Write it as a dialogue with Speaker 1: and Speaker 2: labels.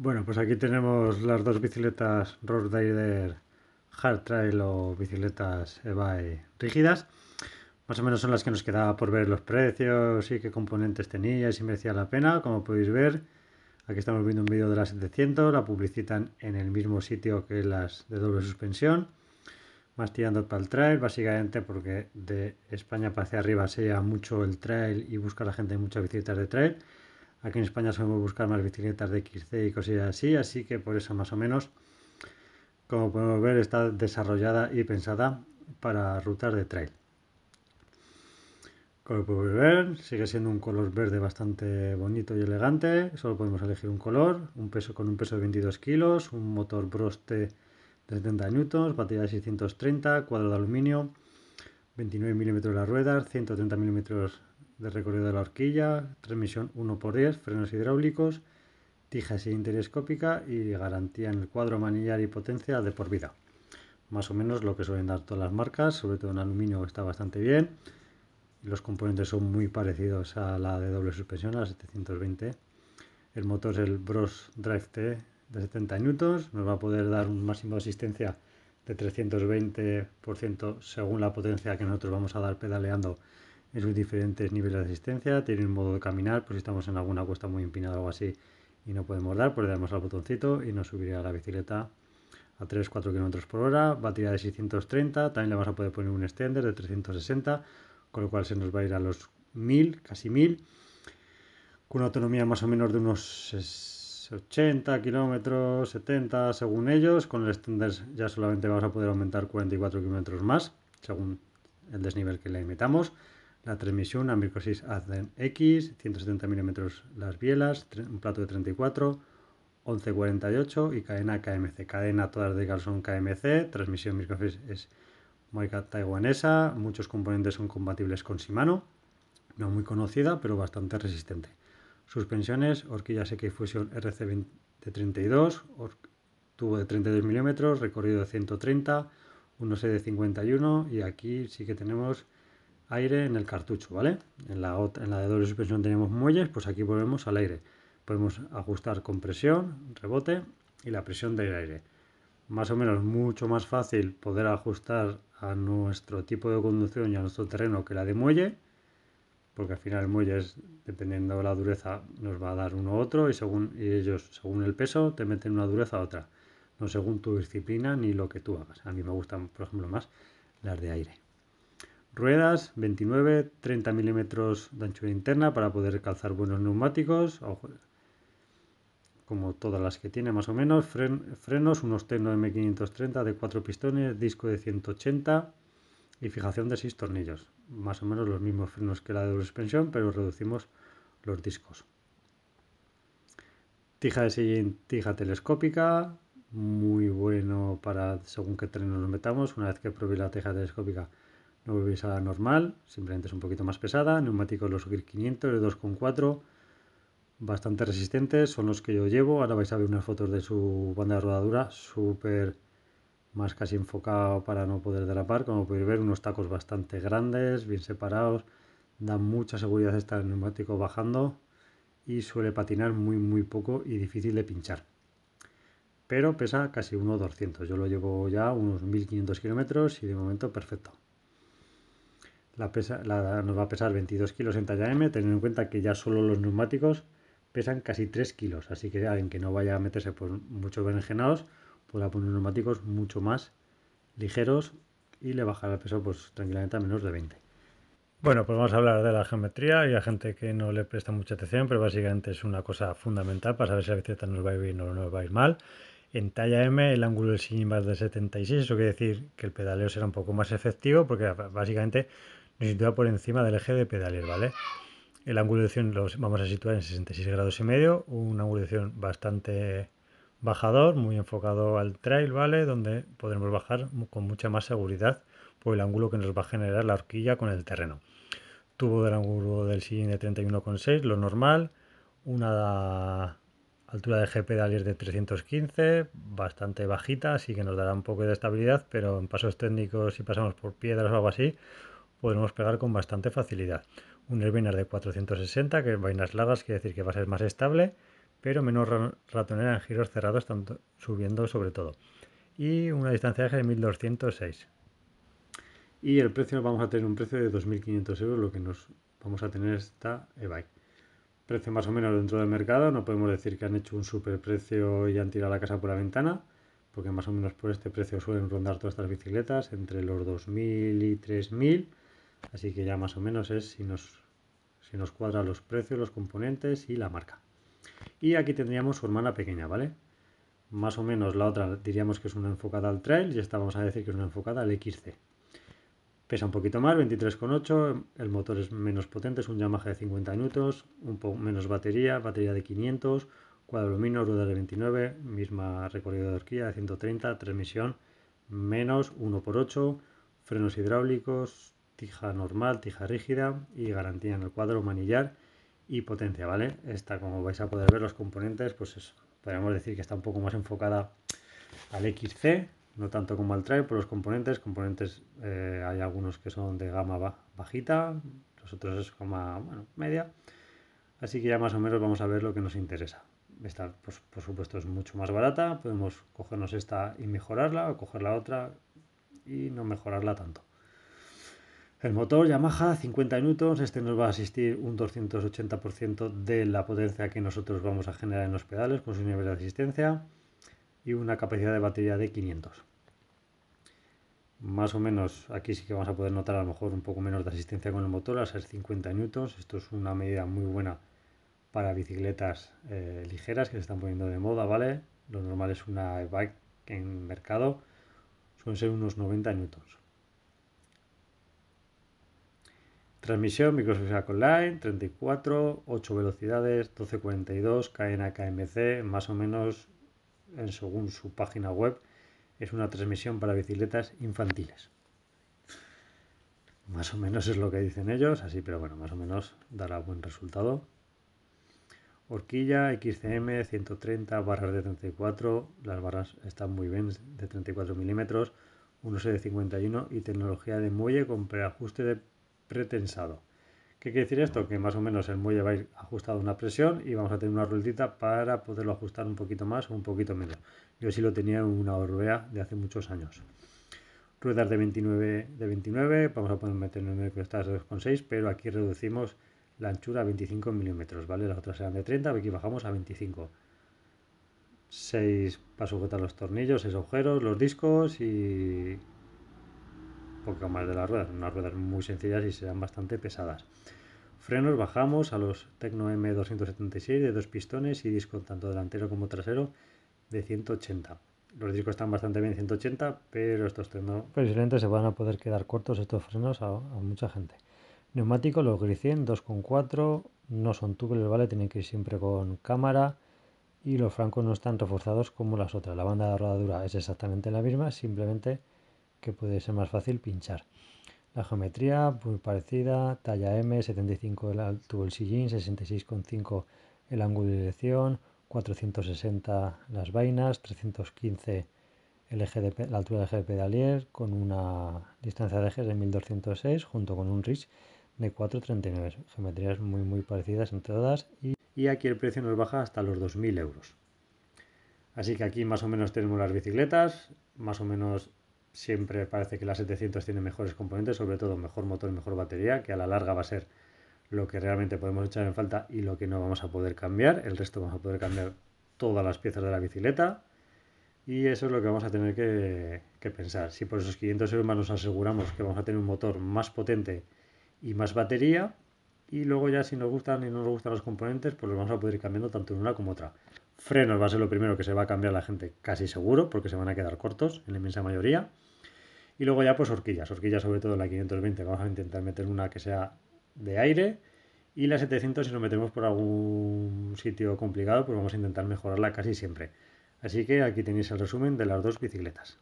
Speaker 1: Bueno, pues aquí tenemos las dos bicicletas Road Rider Hard Trail o bicicletas e rígidas. Más o menos son las que nos quedaba por ver los precios y qué componentes tenía y si merecía la pena. Como podéis ver, aquí estamos viendo un vídeo de las 700, la publicitan en el mismo sitio que las de doble suspensión. Más tirando para el trail, básicamente porque de España para hacia arriba se lleva mucho el trail y busca la gente muchas bicicletas de trail Aquí en España solemos buscar más bicicletas de XC y cosillas así, así que por eso más o menos, como podemos ver, está desarrollada y pensada para rutas de trail. Como podemos ver, sigue siendo un color verde bastante bonito y elegante. Solo podemos elegir un color, un peso con un peso de 22 kilos, un motor Broste de 70 Nm, batería de 630, cuadro de aluminio, 29 milímetros las ruedas, 130 milímetros de recorrido de la horquilla, transmisión 1x10, frenos hidráulicos, tijas interescópica y garantía en el cuadro manillar y potencia de por vida. Más o menos lo que suelen dar todas las marcas, sobre todo en aluminio está bastante bien. Los componentes son muy parecidos a la de doble suspensión, a la 720. El motor es el Bros Drive T de 70 N, nos va a poder dar un máximo de asistencia de 320% según la potencia que nosotros vamos a dar pedaleando en sus diferentes niveles de asistencia, tiene un modo de caminar, por si estamos en alguna cuesta muy empinada o algo así y no podemos dar, pues le damos al botoncito y nos subirá la bicicleta a 3-4 km por hora, batería de 630, también le vamos a poder poner un extender de 360, con lo cual se nos va a ir a los 1000, casi 1000, con una autonomía más o menos de unos 80 km, 70 según ellos, con el extender ya solamente vamos a poder aumentar 44 km más, según el desnivel que le metamos la transmisión a microsis X, 170 mm las bielas, un plato de 34, 1148 y cadena KMC. Cadena todas de Galson KMC, transmisión microsis es Moica taiwanesa, muchos componentes son compatibles con Shimano, no muy conocida pero bastante resistente. Suspensiones, horquilla SK Fusion RC de 32, tubo de 32 mm, recorrido de 130, 1 de 51 y aquí sí que tenemos aire en el cartucho, ¿vale? En la, en la de doble suspensión tenemos muelles, pues aquí volvemos al aire. Podemos ajustar compresión, rebote y la presión del aire. Más o menos mucho más fácil poder ajustar a nuestro tipo de conducción y a nuestro terreno que la de muelle, porque al final el muelle dependiendo de la dureza, nos va a dar uno u otro y, según, ellos, según el peso, te meten una dureza a otra, no según tu disciplina ni lo que tú hagas. A mí me gustan, por ejemplo, más las de aire ruedas 29-30 milímetros de anchura interna para poder calzar buenos neumáticos, como todas las que tiene más o menos, frenos, unos Tecno M530 de 4 pistones, disco de 180 y fijación de 6 tornillos. Más o menos los mismos frenos que la de suspensión, pero reducimos los discos. Tija de sillín, tija telescópica, muy bueno para según qué tren nos metamos. Una vez que probé la tija telescópica, no la normal, simplemente es un poquito más pesada, neumáticos los Grip 500 de 2,4, bastante resistentes, son los que yo llevo, ahora vais a ver unas fotos de su banda de rodadura, súper más casi enfocado para no poder derrapar, como podéis ver, unos tacos bastante grandes, bien separados, da mucha seguridad el neumático bajando y suele patinar muy muy poco y difícil de pinchar. Pero pesa casi 1.200, yo lo llevo ya unos 1.500 kilómetros y de momento perfecto la, pesa, la nos va a pesar 22 kilos en talla M, teniendo en cuenta que ya solo los neumáticos pesan casi 3 kilos, así que alguien que no vaya a meterse por muchos berenjenados podrá poner neumáticos mucho más ligeros y le bajará el peso pues tranquilamente a menos de 20. Bueno, pues vamos a hablar de la geometría y gente que no le presta mucha atención, pero básicamente es una cosa fundamental para saber si la bicicleta nos va a ir bien o nos va a ir mal. En talla M el ángulo del sillín va de 76, eso quiere decir que el pedaleo será un poco más efectivo porque básicamente me sitúa por encima del eje de pedales ¿vale? El ángulo de acción lo vamos a situar en 66 grados y medio, un ángulo de bastante bajador, muy enfocado al trail, ¿vale? Donde podremos bajar con mucha más seguridad por el ángulo que nos va a generar la horquilla con el terreno. Tubo del ángulo del sillín de 31,6, lo normal, una altura de eje pedales de 315, bastante bajita, así que nos dará un poco de estabilidad, pero en pasos técnicos si pasamos por piedras o algo así, podremos pegar con bastante facilidad. Un Airbainer de 460, que vainas largas quiere decir que va a ser más estable, pero menos ratonera en giros cerrados, tanto subiendo sobre todo. Y una distancia de eje de 1206. Y el precio, vamos a tener un precio de 2.500 euros, lo que nos vamos a tener esta e-bike. Precio más o menos dentro del mercado, no podemos decir que han hecho un superprecio y han tirado la casa por la ventana, porque más o menos por este precio suelen rondar todas estas bicicletas entre los 2.000 y 3.000 Así que ya más o menos es si nos, si nos cuadra los precios, los componentes y la marca. Y aquí tendríamos su hermana pequeña, ¿vale? Más o menos la otra diríamos que es una enfocada al trail y esta a decir que es una enfocada al XC. Pesa un poquito más, 23,8, el motor es menos potente, es un Yamaha de 50 minutos un poco menos batería, batería de 500, Cuadro aluminio, rueda de 29, misma recorrido de horquilla de 130, transmisión menos 1x8, frenos hidráulicos, tija normal, tija rígida y garantía en el cuadro, manillar y potencia, ¿vale? Esta, como vais a poder ver los componentes, pues es, podríamos decir que está un poco más enfocada al XC, no tanto como al Trail, por los componentes. Componentes eh, hay algunos que son de gama bajita, los otros es gama media. Así que ya más o menos vamos a ver lo que nos interesa. Esta, pues, por supuesto, es mucho más barata. Podemos cogernos esta y mejorarla o coger la otra y no mejorarla tanto. El motor Yamaha 50 N, este nos va a asistir un 280% de la potencia que nosotros vamos a generar en los pedales con su nivel de asistencia y una capacidad de batería de 500. Más o menos aquí sí que vamos a poder notar a lo mejor un poco menos de asistencia con el motor, a ser 50 N, Esto es una medida muy buena para bicicletas eh, ligeras que se están poniendo de moda, ¿vale? Lo normal es una e bike en mercado, suelen ser unos 90 N. Transmisión Microsoft Online, 34, 8 velocidades, 1242, cadena KMC, más o menos según su página web, es una transmisión para bicicletas infantiles. Más o menos es lo que dicen ellos, así, pero bueno, más o menos dará buen resultado. Horquilla XCM 130 barras de 34, las barras están muy bien de 34 milímetros, 1.751 de 51 y tecnología de muelle con preajuste de pretensado. ¿Qué quiere decir esto? Que más o menos el muelle va a ir ajustado a una presión y vamos a tener una ruedita para poderlo ajustar un poquito más o un poquito menos. Yo sí lo tenía en una orbea de hace muchos años. Ruedas de 29, de 29 vamos a poner meter que está de 2,6, pero aquí reducimos la anchura a 25 milímetros, ¿vale? Las otras eran de 30, aquí bajamos a 25. 6 para sujetar los tornillos, 6 agujeros, los discos y poco más de las ruedas, unas ruedas muy sencillas y serán bastante pesadas. Frenos bajamos a los Tecno M276 de dos pistones y discos tanto delantero como trasero de 180. Los discos están bastante bien 180, pero estos Tecno... Precisamente se van a poder quedar cortos estos frenos a, mucha gente. Neumáticos, los con 2.4, no son tubos, ¿vale? Tienen que ir siempre con cámara y los francos no están reforzados como las otras. La banda de rodadura es exactamente la misma, simplemente que puede ser más fácil pinchar. La geometría muy pues, parecida, talla M, 75 el alto el sillín, 66,5 el ángulo de dirección, 460 las vainas, 315 el eje de, la altura del eje de pedalier con una distancia de ejes de 1206 junto con un reach de 439. Geometrías muy muy parecidas entre todas y, y aquí el precio nos baja hasta los 2.000 euros. Así que aquí más o menos tenemos las bicicletas, más o menos siempre parece que la 700 tiene mejores componentes, sobre todo mejor motor, y mejor batería, que a la larga va a ser lo que realmente podemos echar en falta y lo que no vamos a poder cambiar. El resto vamos a poder cambiar todas las piezas de la bicicleta y eso es lo que vamos a tener que, pensar. Si por esos 500 euros más nos aseguramos que vamos a tener un motor más potente y más batería y luego ya si nos gustan y no nos gustan los componentes pues los vamos a poder ir cambiando tanto en una como otra. Frenos va a ser lo primero que se va a cambiar la gente casi seguro, porque se van a quedar cortos en la inmensa mayoría. Y luego ya pues horquillas, horquillas sobre todo la 520, vamos a intentar meter una que sea de aire. Y la 700 si nos metemos por algún sitio complicado, pues vamos a intentar mejorarla casi siempre. Así que aquí tenéis el resumen de las dos bicicletas.